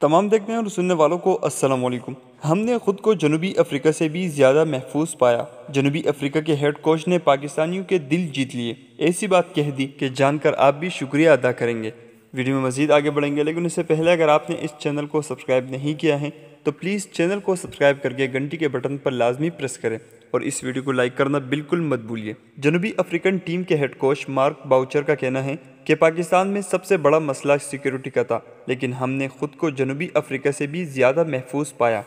तमाम देखने और सुनने वालों को अस्सलाम वालेकुम हमने खुद को जनूबी अफ्रीका से भी ज़्यादा महफूज पाया जनूबी अफ्रीका के हेड कोच ने पाकिस्तानियों के दिल जीत लिए ऐसी बात कह दी कि जानकर आप भी शुक्रिया अदा करेंगे वीडियो में मज़ीद आगे बढ़ेंगे लेकिन इससे पहले अगर आपने इस चैनल को सब्सक्राइब नहीं किया है तो प्लीज़ चैनल को सब्सक्राइब करके घंटी के बटन पर लाजमी प्रेस करें और इस वीडियो को लाइक करना बिल्कुल मत भूलिए जनूबी अफ्रीकन टीम के हेड कोच मार्क बाउचर का कहना है कि पाकिस्तान में सबसे बड़ा मसला सिक्योरिटी का था लेकिन हमने खुद को जनूबी अफ्रीका से भी ज़्यादा महफूज पाया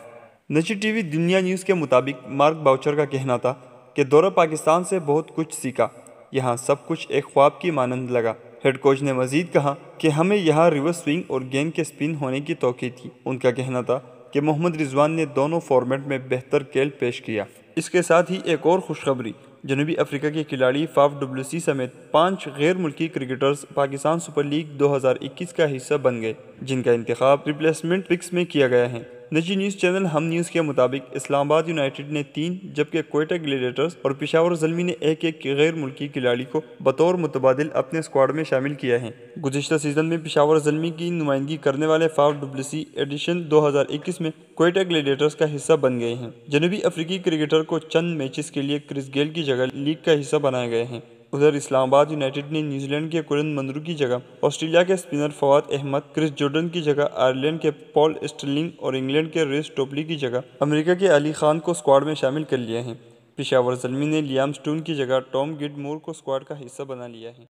टी वी दुनिया न्यूज़ के मुताबिक मार्क बाउचर का कहना था कि दौरा पाकिस्तान से बहुत कुछ सीखा यहाँ सब कुछ एक ख्वाब की मानंद लगा हेड कोच ने मजीद कहा कि हमें यहाँ रिवर्स स्विंग और गेंद के स्पिन होने की तोकी थी उनका कहना था कि मोहम्मद रिजवान ने दोनों फॉर्मेट में बेहतर खेल पेश किया इसके साथ ही एक और खुशखबरी जनूबी अफ्रीका के खिलाड़ी फाफ सी समेत पाँच गैर मुल्की क्रिकेटर्स पाकिस्तान सुपर लीग 2021 का हिस्सा बन गए जिनका इंतखब रिप्लेसमेंट पिक्स में किया गया है निजी न्यूज़ चैनल हम न्यूज़ के मुताबिक इस्लामाबाद यूनाइटेड ने तीन जबकि कोयटा ग्लेडेटर्स और पिशावर जलमी ने एक एक गैर मुल्की खिलाड़ी को बतौर मुतबादल अपने स्क्वाड में शामिल किया है गुजशत सीजन में पिशावर जलमी की नुमाइंदगी करने वाले फाव डब्ल्यूसी एडिशन 2021 में कोयटा ग्लेडेटर्स का हिस्सा बन गए हैं जनूबी अफ्रीकी क्रिकेटर को चंद मैचेस के लिए क्रिस गेल की जगह लीग का हिस्सा बनाए गए हैं उधर इस्लामाबाद यूनाइटेड ने न्यूजीलैंड के कुरन मंदरू की जगह ऑस्ट्रेलिया के spinner Fawad Ahmed Chris Jordan की जगह आयरलैंड के पॉल स्टर्लिंग और इंग्लैंड के रेस टोपली की जगह अमेरिका के अली खान को स्क्वाड में शामिल कर लिया है पिशावर जलमी ने लियाम स्टोन की जगह टॉम गिडमोर को स्क्वाड का हिस्सा बना लिया है